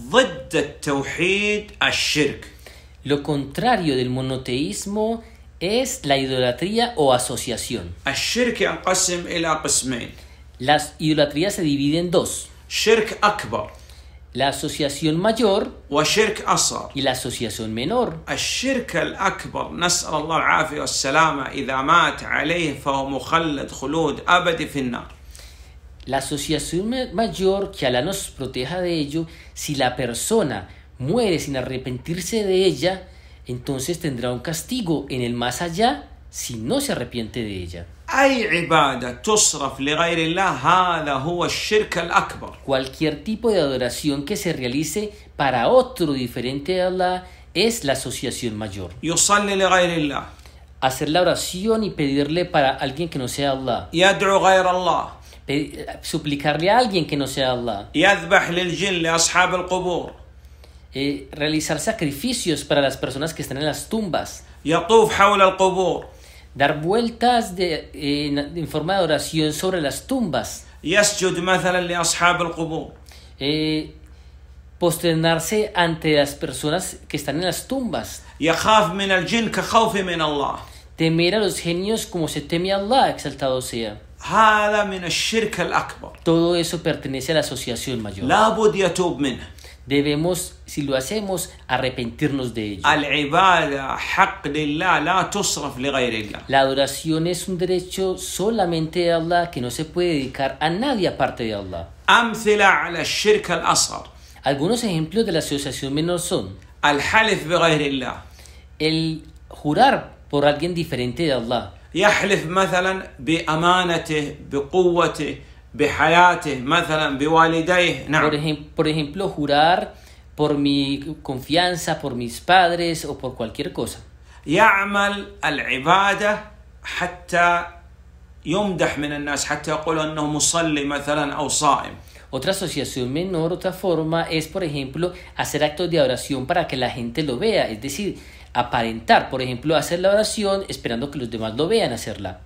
ضد التوحيد الشرك Lo contrario del monoteísmo es la idolatría o asociación. الشرك ينقسم إلى قسمين. La idolatría se divide en dos. شرك أكبر. La asociación mayor وشرك أصغر y la asociación menor. الشرك الأكبر نسأل الله العافية والسلامة إذا مات عليه فهو مخلد خلود أبدي في النار. La asociación mayor que Alá nos proteja de ello, si la persona muere sin arrepentirse de ella, entonces tendrá un castigo en el más allá si no se arrepiente de ella. Cualquier tipo de adoración que se realice para otro diferente de Allah es la asociación mayor. Hacer la oración y pedirle para alguien que no sea Allah suplicarle a alguien que no sea Allah. Eh, realizar sacrificios para las personas que están en las tumbas. Dar vueltas de, en forma de oración sobre las tumbas. Eh, posternarse ante las personas que están en las tumbas. Temer a los genios como se teme a Allah, exaltado sea. Todo eso pertenece a la asociación mayor. Debemos, si lo hacemos, arrepentirnos de ello. La adoración es un derecho solamente de Allah que no se puede dedicar a nadie aparte de Allah. Algunos ejemplos de la asociación menor son el jurar por alguien diferente de Allah. يحلف مثلا بأمانته بقوته بحياته مثلا بوالديه نعم. Por ejemplo, jurar por mi confianza, por mis padres o por cualquier cosa. يعمل العبادة حتى يمدح من الناس حتى يقول أنه مصلي مثلا أو صائم. Otra asociación menor, otra forma es, por ejemplo, hacer actos de adoración para que la gente lo vea, es decir, aparentar, por ejemplo, hacer la oración esperando que los demás lo vean hacerla.